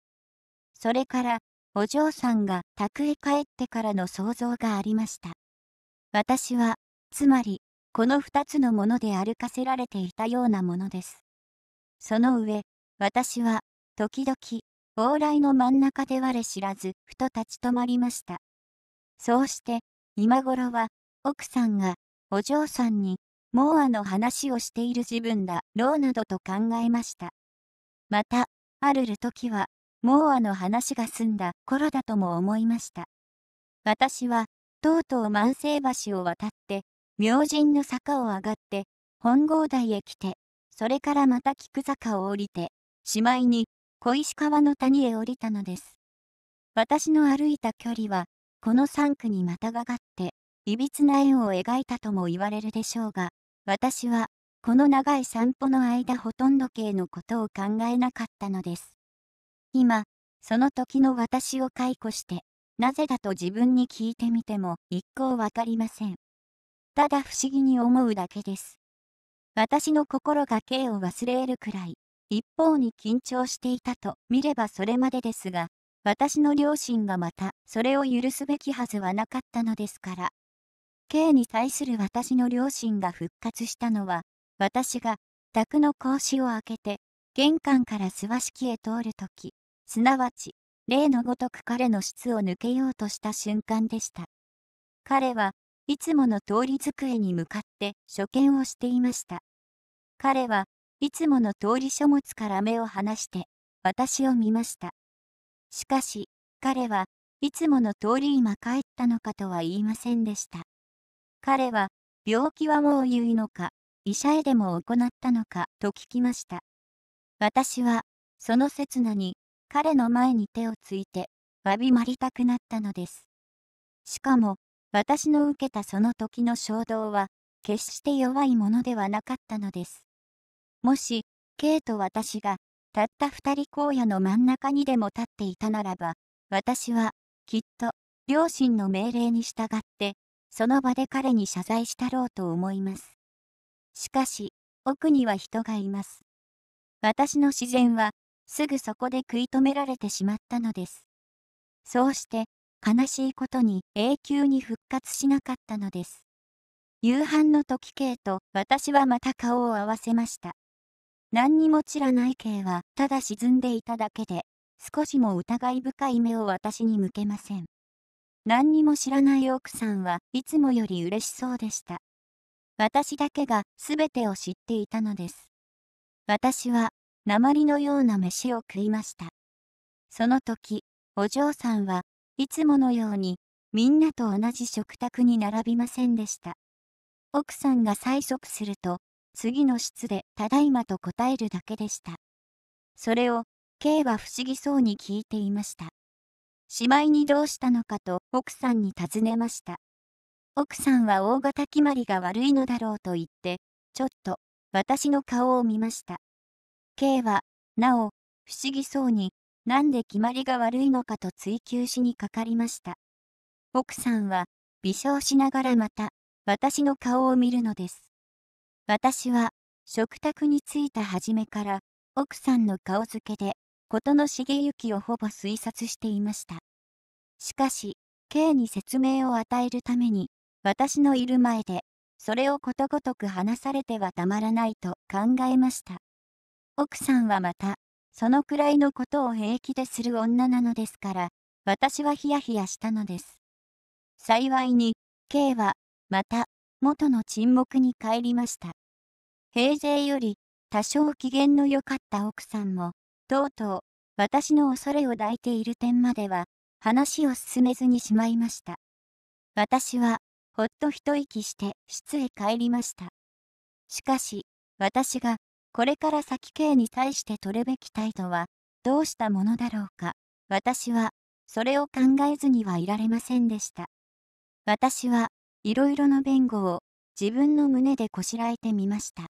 それから、お嬢さんが宅へ帰ってからの想像がありました。私は、つまり、この二つのもので歩かせられていたようなものです。その上、私は、時々、往来の真ん中で我知らず、ふと立ち止まりました。そうして、今頃は、奥さんが、お嬢さんに、モーアの話をしている自分だろうなどと考えました。また、あるる時は、モーアの話が済んだ頃だとも思いました。私は、とうとう万世橋を渡って、明神の坂を上がって、本郷台へ来て、それからまた菊坂を降りて、しまいに小石川の谷へ降りたのです。私の歩いた距離は、この3区にまたががって、いびつな円を描いたとも言われるでしょうが、私は、この長い散歩の間ほとんど計のことを考えなかったのです。今、その時の私を解雇して、なぜだと自分に聞いてみても一向わかりません。ただ不思議に思うだけです。私の心が K を忘れるくらい、一方に緊張していたと見ればそれまでですが、私の両親がまたそれを許すべきはずはなかったのですから。K に対する私の両親が復活したのは、私が宅の格子を開けて、玄関から諏訪敷へ通るとき、すなわち例のごとく彼の質を抜けようとした瞬間でした。彼はいつもの通り机に向かって初見をしていました。彼はいつもの通り書物から目を離して私を見ました。しかし彼はいつもの通り今帰ったのかとは言いませんでした。彼は病気はもう言うのか医者へでも行ったのかと聞きました。私はその刹那に彼の前に手をついて、詫びまりたくなったのです。しかも、私の受けたその時の衝動は、決して弱いものではなかったのです。もし、K と私が、たった二人荒野の真ん中にでも立っていたならば、私は、きっと、両親の命令に従って、その場で彼に謝罪したろうと思います。しかし、奥には人がいます。私の自然は、すぐそこで食い止められてしまったのです。そうして、悲しいことに永久に復活しなかったのです。夕飯の時計と私はまた顔を合わせました。何にも散らない K はただ沈んでいただけで、少しも疑い深い目を私に向けません。何にも知らない奥さんはいつもより嬉しそうでした。私だけが全てを知っていたのです。私は鉛のような飯を食いました。その時、お嬢さんはいつものようにみんなと同じ食卓に並びませんでした。奥さんが催促すると、次の質でただいまと答えるだけでした。それを、K は不思議そうに聞いていました。しまいにどうしたのかと奥さんに尋ねました。奥さんは大型決まりが悪いのだろうと言って、ちょっと私の顔を見ました。K は、なお、不思議そうに、なんで決まりが悪いのかと追求しにかかりました。奥さんは、微笑しながらまた、私の顔を見るのです。私は、食卓に着いた初めから、奥さんの顔付けで、事の重行をほぼ推察していました。しかし、K に説明を与えるために、私のいる前で、それをことごとく話されてはたまらないと考えました。奥さんはまた、そのくらいのことを平気でする女なのですから、私はヒヤヒヤしたのです。幸いに、K は、また、元の沈黙に帰りました。平勢より、多少機嫌の良かった奥さんも、とうとう、私の恐れを抱いている点までは、話を進めずにしまいました。私は、ほっと一息して、室へ帰りました。しかし、私が、これから先 K に対して取るべき態度は、どうしたものだろうか。私は、それを考えずにはいられませんでした。私は、いろいろな弁護を、自分の胸でこしらえてみました。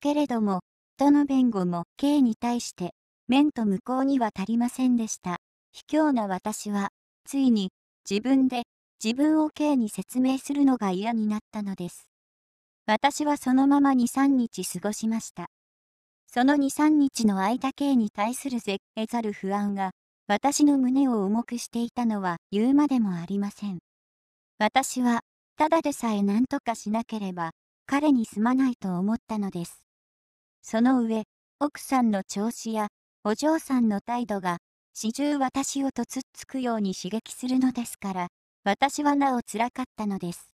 けれども、どの弁護も K に対して、面と向こうには足りませんでした。卑怯な私は、ついに、自分で、自分を K に説明するのが嫌になったのです。私はそのまま2、3日過ごしました。その2、3日の間 K に対する絶えざる不安が、私の胸を重くしていたのは言うまでもありません。私は、ただでさえ何とかしなければ、彼にすまないと思ったのです。その上、奥さんの調子や、お嬢さんの態度が、始終私をとつっつくように刺激するのですから、私はなおつらかったのです。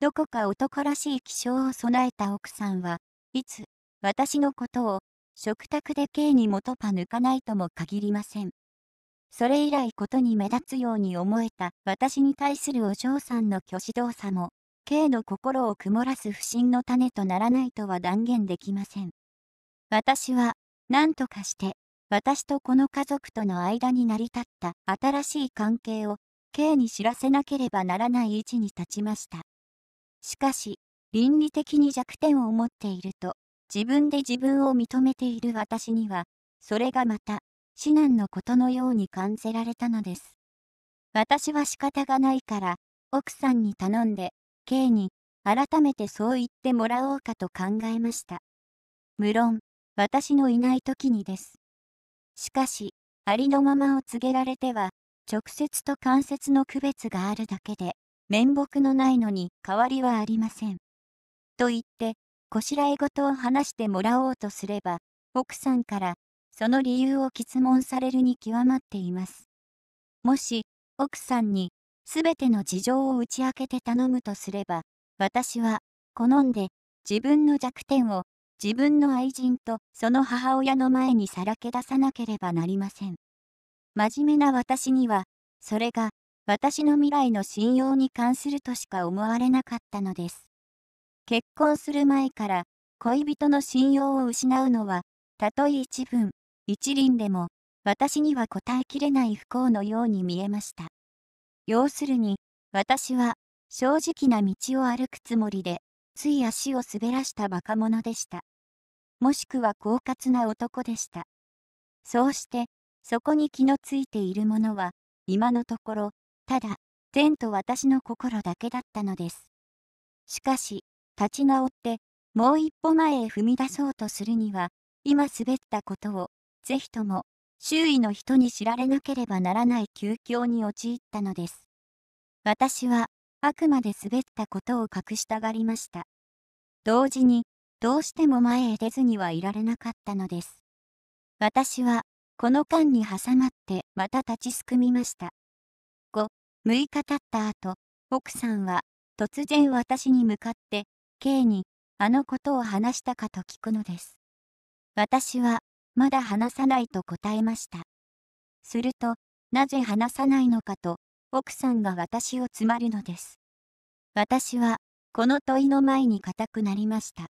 どこか男らしい気性を備えた奥さんは、いつ、私のことを、食卓で K に元パ抜かないとも限りません。それ以来ことに目立つように思えた私に対するお嬢さんの挙手動作も、K の心を曇らす不信の種とならないとは断言できません。私は、何とかして、私とこの家族との間に成り立った新しい関係を、K に知らせなければならない位置に立ちました。しかし、倫理的に弱点を持っていると、自分で自分を認めている私には、それがまた、至難のことのように感じられたのです。私は仕方がないから、奥さんに頼んで、K に、改めてそう言ってもらおうかと考えました。無論、私のいない時にです。しかし、ありのままを告げられては、直接と間接の区別があるだけで、面目のないのに変わりはありません。と言って、こしらえごとを話してもらおうとすれば、奥さんからその理由を質問されるに極まっています。もし、奥さんにすべての事情を打ち明けて頼むとすれば、私は好んで自分の弱点を自分の愛人とその母親の前にさらけ出さなければなりません。真面目な私には、それが私の未来の信用に関するとしか思われなかったのです。結婚する前から恋人の信用を失うのは、たとえ一文、一輪でも、私には答えきれない不幸のように見えました。要するに、私は正直な道を歩くつもりで、つい足を滑らした若者でした。もしくは狡猾な男でした。そうして、そこに気のついているものは、今のところ、ただ、天と私の心だけだったのです。しかし、立ち直って、もう一歩前へ踏み出そうとするには、今滑ったことを、ぜひとも、周囲の人に知られなければならない窮境に陥ったのです。私は、あくまで滑ったことを隠したがりました。同時に、どうしても前へ出ずにはいられなかったのです。私は、この間に挟まってまた立ちすくみました。5、6日経った後、奥さんは、突然私に向かって、K にあのことを話したかと聞くのです。私はまだ話さないと答えました。すると、なぜ話さないのかと奥さんが私を詰まるのです。私はこの問いの前に固くなりました。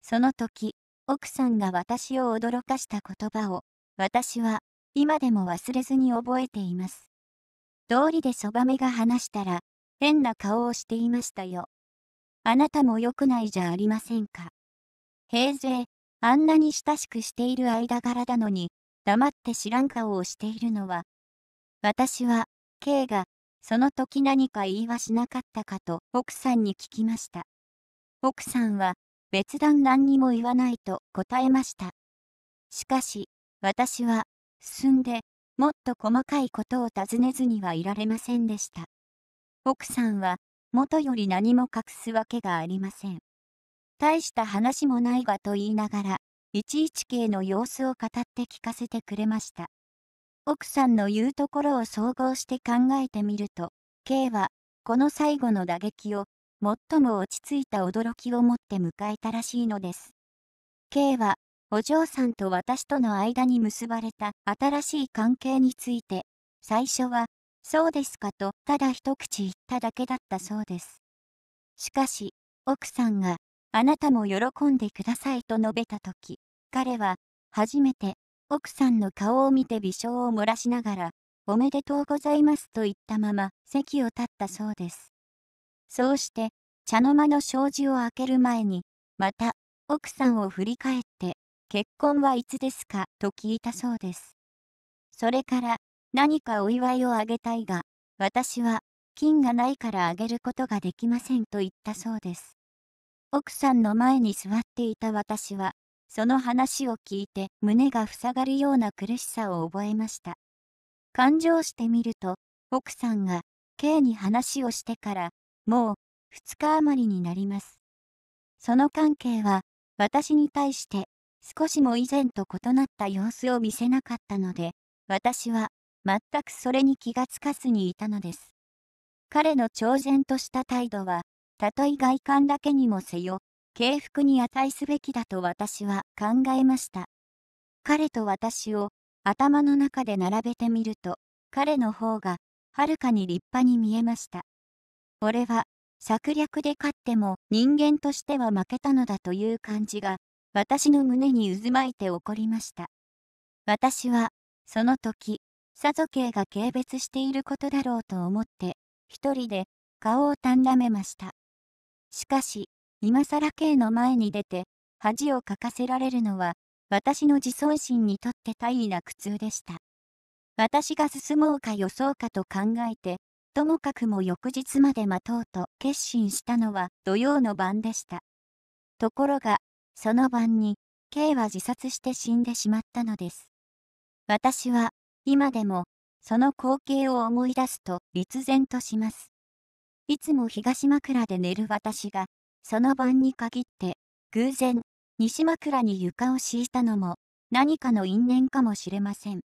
その時、奥さんが私を驚かした言葉を私は今でも忘れずに覚えています。道理でそばめが話したら変な顔をしていましたよ。あなたも良くないじゃありませんか。平勢、あんなに親しくしている間柄なのに、黙って知らん顔をしているのは、私は、K が、その時何か言いはしなかったかと奥さんに聞きました。奥さんは、別段何にも言わないと答えました。しかし、私は、進んで、もっと細かいことを尋ねずにはいられませんでした。奥さんは、元より何も隠すわけがありません。大した話もないがと言いながら、11系の様子を語って聞かせてくれました。奥さんの言うところを総合して考えてみると、K は、この最後の打撃を、最も落ち着いた驚きを持って迎えたらしいのです。K は、お嬢さんと私との間に結ばれた新しい関係について、最初は、そうですかとただ一口言っただけだったそうです。しかし、奥さんが、あなたも喜んでくださいと述べたとき、彼は、初めて、奥さんの顔を見て微笑を漏らしながら、おめでとうございますと言ったまま、席を立ったそうです。そうして、茶の間の障子を開ける前に、また、奥さんを振り返って、結婚はいつですかと聞いたそうです。それから、何かお祝いをあげたいが、私は金がないからあげることができませんと言ったそうです。奥さんの前に座っていた私は、その話を聞いて胸が塞がるような苦しさを覚えました。感情してみると、奥さんが K に話をしてから、もう2日余りになります。その関係は、私に対して少しも以前と異なった様子を見せなかったので、私は全くそれに気がつかずにいたのです。彼の超然とした態度は、たとえ外観だけにもせよ、敬服に値すべきだと私は考えました。彼と私を頭の中で並べてみると、彼の方がはるかに立派に見えました。俺は策略で勝っても人間としては負けたのだという感じが私の胸に渦巻いて起こりました。私はその時さぞけが軽蔑していることだろうと思って、一人で顔をたんらめました。しかし、今更けの前に出て、恥をかかせられるのは、私の自尊心にとって大異な苦痛でした。私が進もうかよそうかと考えて、ともかくも翌日まで待とうと決心したのは土曜の晩でした。ところが、その晩に、K は自殺して死んでしまったのです。私は今でも、その光景を思い出すと、立然とします。いつも東枕で寝る私が、その晩に限って、偶然、西枕に床を敷いたのも、何かの因縁かもしれません。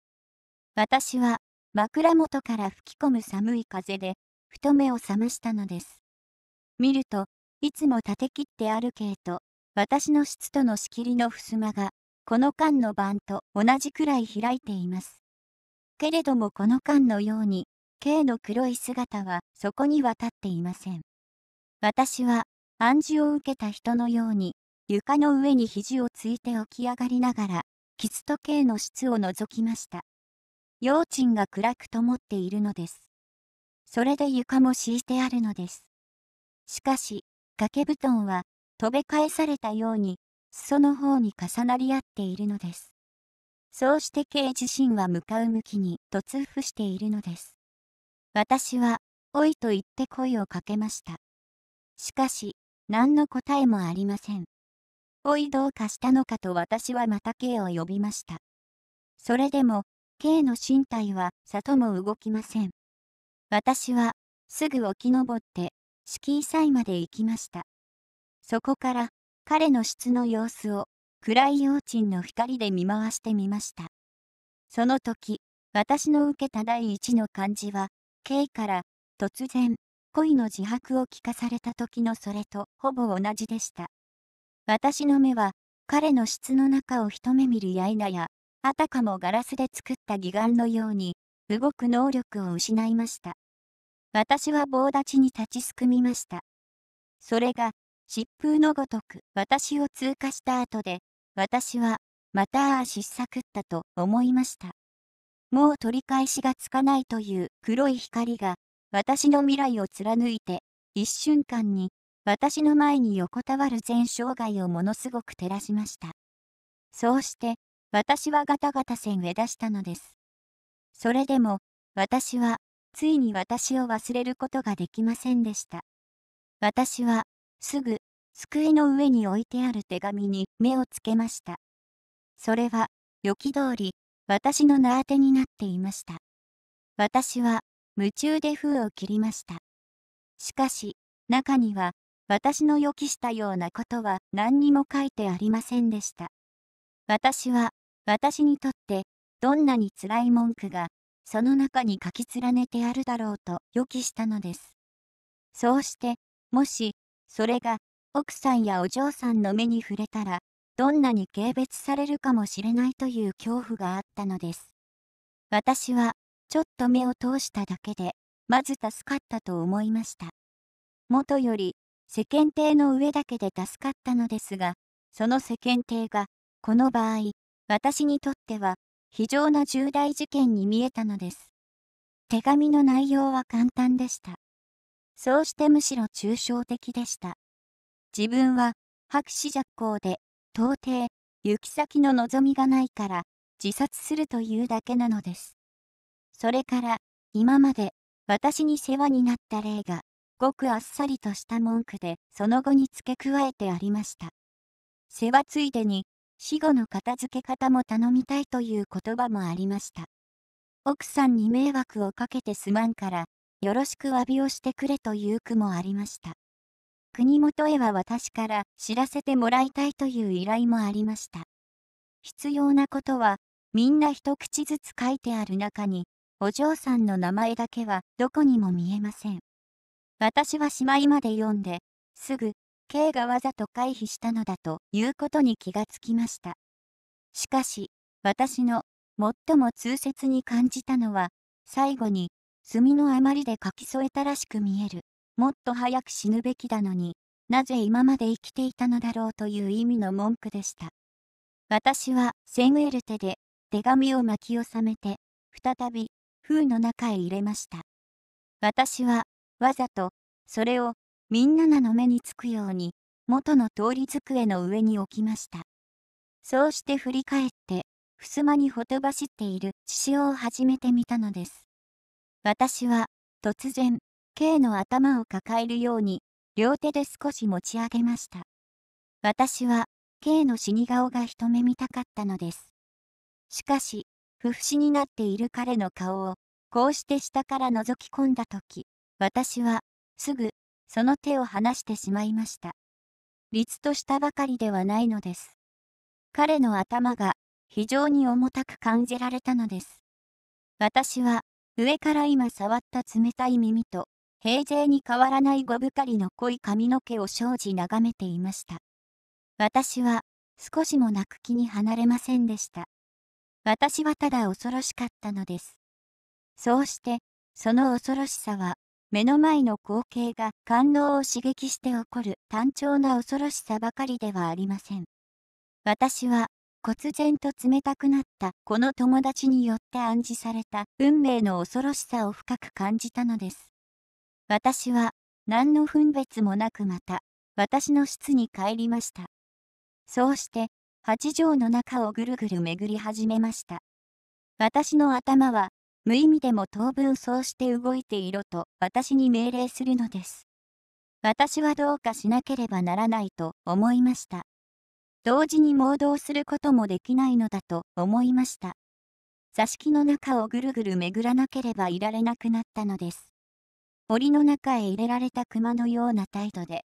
私は、枕元から吹き込む寒い風で、太目を覚ましたのです。見ると、いつも立て切ってあるけと、私の室との仕切りの襖が、この間の晩と同じくらい開いています。けれどもこの間のように、K の黒い姿はそこには立っていません。私は暗示を受けた人のように、床の上に肘をついて起き上がりながら、キツと K の室を覗きました。用賃が暗くともっているのです。それで床も敷いてあるのです。しかし、掛け布団は、飛べ返されたように、裾の方に重なり合っているのです。そうして K 自身は向かう向きにと痛風しているのです。私は、おいと言って声をかけました。しかし、何の答えもありません。おいどうかしたのかと私はまた K を呼びました。それでも、K の身体はさとも動きません。私は、すぐ起き上って、敷居祭まで行きました。そこから、彼の質の様子を暗い用賃の光で見回してみました。その時、私の受けた第一の漢字は、K から突然、恋の自白を聞かされた時のそれとほぼ同じでした。私の目は、彼の室の中を一目見るやいなや、あたかもガラスで作った義眼のように、動く能力を失いました。私は棒立ちに立ちすくみました。それが、疾風のごとく私を通過した後で、私は、また足しさくったと思いました。もう取り返しがつかないという黒い光が、私の未来を貫いて、一瞬間に、私の前に横たわる全生涯をものすごく照らしました。そうして、私はガタガタ線上出したのです。それでも、私は、ついに私を忘れることができませんでした。私は、すぐ、机の上に置いてある手紙に目をつけました。それは、予期通り、私の名当てになっていました。私は、夢中で封を切りました。しかし、中には、私の予期したようなことは何にも書いてありませんでした。私は、私にとって、どんなに辛い文句が、その中に書き連ねてあるだろうと予期したのです。そうして、もし、それが奥さんやお嬢さんの目に触れたら、どんなに軽蔑されるかもしれないという恐怖があったのです。私は、ちょっと目を通しただけで、まず助かったと思いました。もとより、世間体の上だけで助かったのですが、その世間体が、この場合、私にとっては、非常な重大事件に見えたのです。手紙の内容は簡単でした。そうしてむしろ抽象的でした。自分は白紙弱行で、到底、行き先の望みがないから、自殺するというだけなのです。それから、今まで、私に世話になった例が、ごくあっさりとした文句で、その後に付け加えてありました。世話ついでに、死後の片付け方も頼みたいという言葉もありました。奥さんに迷惑をかけてすまんから、よろしく詫びをしてくれという句もありました。国元へは私から知らせてもらいたいという依頼もありました。必要なことは、みんな一口ずつ書いてある中に、お嬢さんの名前だけはどこにも見えません。私はしまいまで読んで、すぐ、K がわざと回避したのだということに気がつきました。しかし、私の最も痛切に感じたのは、最後に、墨の余りで書き添えたらしく見える。もっと早く死ぬべきだのになぜ今まで生きていたのだろうという意味の文句でした。私はセグエルテで手紙を巻き収めて再び封の中へ入れました。私はわざとそれをみんななの目につくように元の通り机の上に置きました。そうして振り返って襖にほとばしっている獅子を始めてみたのです。私は突然 K の頭を抱えるように、両手で少し持ち上げました。私は、K の死に顔が一目見たかったのです。しかし、不不死になっている彼の顔を、こうして下から覗き込んだ時、私は、すぐ、その手を離してしまいました。律としたばかりではないのです。彼の頭が、非常に重たく感じられたのです。私は、上から今触った冷たい耳と、平静に変わらないごぶかりの濃い髪の毛を生じ眺めていました。私は、少しも泣く気に離れませんでした。私はただ恐ろしかったのです。そうして、その恐ろしさは、目の前の光景が感動を刺激して起こる単調な恐ろしさばかりではありません。私は、忽然と冷たくなったこの友達によって暗示された運命の恐ろしさを深く感じたのです。私は何の分別もなくまた私の室に帰りました。そうして八畳の中をぐるぐる巡り始めました。私の頭は無意味でも当分そうして動いていろと私に命令するのです。私はどうかしなければならないと思いました。同時に盲導することもできないのだと思いました。座敷の中をぐるぐる巡らなければいられなくなったのです。檻の中へ入れられた熊のような態度で、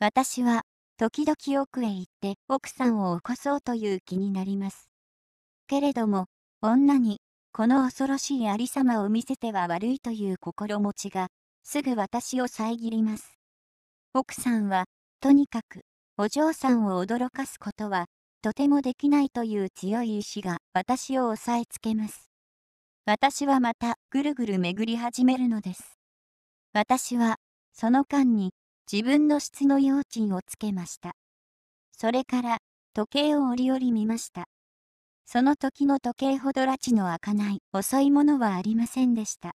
私は時々奥へ行って奥さんを起こそうという気になります。けれども、女にこの恐ろしいありさまを見せては悪いという心持ちが、すぐ私を遮ります。奥さんは、とにかく、お嬢さんを驚かすことは、とてもできないという強い意志が私を押さえつけます。私はまたぐるぐる巡り始めるのです。私は、その間に、自分の質の用賃をつけました。それから、時計を折々見ました。その時の時計ほど拉致の開かない遅いものはありませんでした。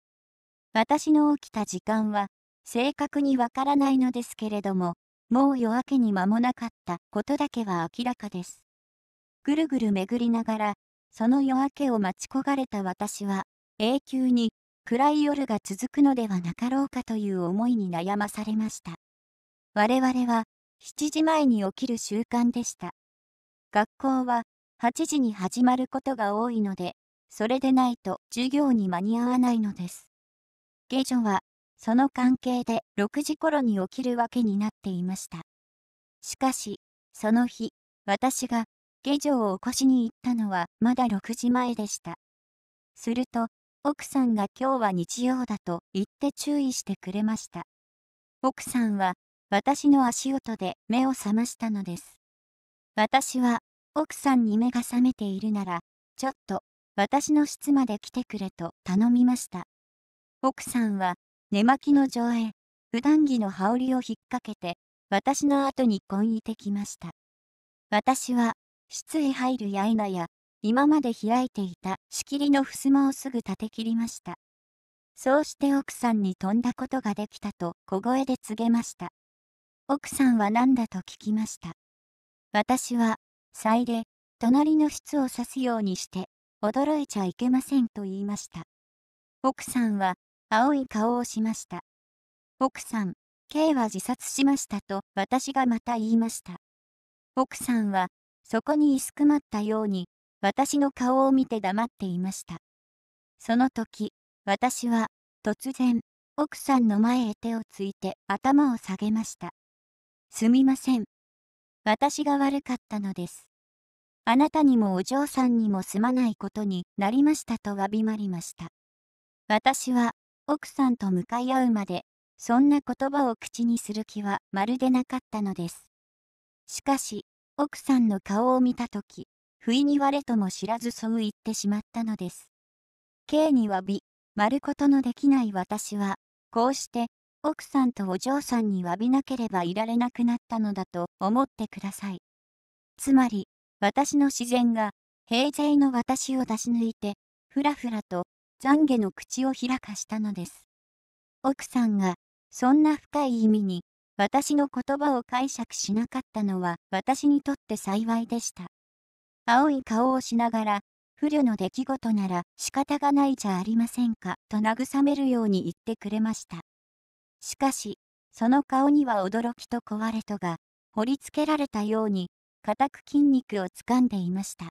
私の起きた時間は、正確にわからないのですけれども、もう夜明けに間もなかったことだけは明らかです。ぐるぐる巡りながら、その夜明けを待ち焦がれた私は、永久に暗い夜が続くのではなかろうかという思いに悩まされました。我々は7時前に起きる習慣でした。学校は8時に始まることが多いので、それでないと授業に間に合わないのです。下女はその関係で6時頃に起きるわけになっていました。しかし、その日、私が下女を起こしに行ったのはまだ6時前でした。すると、奥さんが今日は日曜だと言って注意してくれました。奥さんは私の足音で目を覚ましたのです。私は奥さんに目が覚めているなら、ちょっと私の室まで来てくれと頼みました。奥さんは寝巻きの上へ、普段着の羽織を引っ掛けて、私の後にんいてきました。私は室へ入るやいなや今まで開いていた仕切りの襖をすぐ立て切りました。そうして奥さんに飛んだことができたと小声で告げました。奥さんは何だと聞きました。私は、祭礼、隣の室を指すようにして、驚いちゃいけませんと言いました。奥さんは、青い顔をしました。奥さん、K は自殺しましたと私がまた言いました。奥さんは、そこに居すくまったように私の顔を見て黙っていました。その時、私は、突然、奥さんの前へ手をついて頭を下げました。すみません。私が悪かったのです。あなたにもお嬢さんにもすまないことになりましたと詫びまりました。私は、奥さんと向かい合うまで、そんな言葉を口にする気はまるでなかったのです。しかし、奥さんの顔を見たとき、不意に我とも知らずそう言ってしまったのです。K に詫び、丸ことのできない私は、こうして、奥さんとお嬢さんに詫びなければいられなくなったのだと思ってください。つまり、私の自然が、平勢の私を出し抜いて、ふらふらと、懺悔の口を開かしたのです。奥さんが、そんな深い意味に、私の言葉を解釈しなかったのは、私にとって幸いでした。青い顔をしながら、不慮の出来事なら仕方がないじゃありませんか、と慰めるように言ってくれました。しかし、その顔には驚きと壊れとが、掘りつけられたように、固く筋肉をつかんでいました。